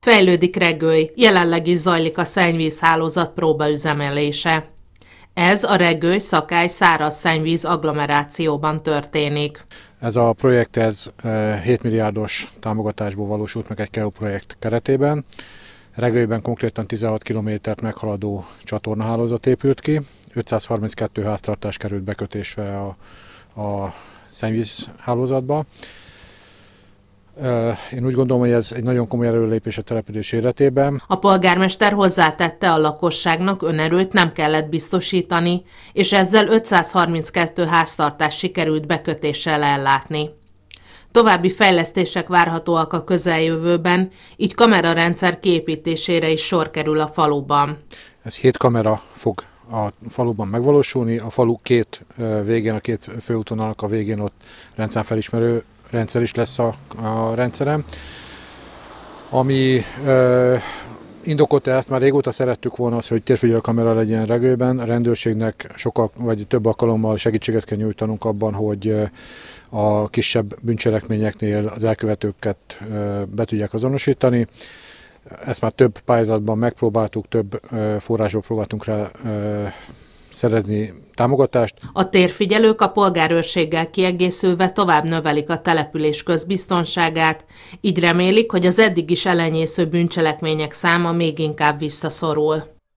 Fejlődik regőj, jelenleg is zajlik a szennyvízhálózat próbaüzemelése. Ez a regőj szakály száraz szennyvíz agglomerációban történik. Ez a projekt ez 7 milliárdos támogatásból valósult meg egy KEO projekt keretében. Regőjben konkrétan 16 kilométert meghaladó csatornahálózat épült ki, 532 háztartás került bekötésre a, a szennyvízhálózatba. Én úgy gondolom, hogy ez egy nagyon komoly előlépés a település életében. A polgármester hozzátette, a lakosságnak önerőt nem kellett biztosítani, és ezzel 532 háztartás sikerült bekötéssel ellátni. További fejlesztések várhatóak a közeljövőben, így kamerarendszer képítésére is sor kerül a faluban. Ez hét kamera fog a faluban megvalósulni. A falu két végén, a két főútvonalak a végén ott rendszerfelismerő rendszer is lesz a, a rendszerem, ami ö, indokot ezt már régóta szerettük volna, az, hogy térfigyelő kamera legyen regőben. A rendőrségnek sokkal, vagy több alkalommal segítséget kell nyújtanunk abban, hogy a kisebb bűncselekményeknél az elkövetőket be tudják azonosítani. Ezt már több pályázatban megpróbáltuk, több forrásból próbáltunk rá szerezni támogatást. A térfigyelők a polgárőrséggel kiegészülve tovább növelik a település közbiztonságát, így remélik, hogy az eddig is elenyésző bűncselekmények száma még inkább visszaszorul.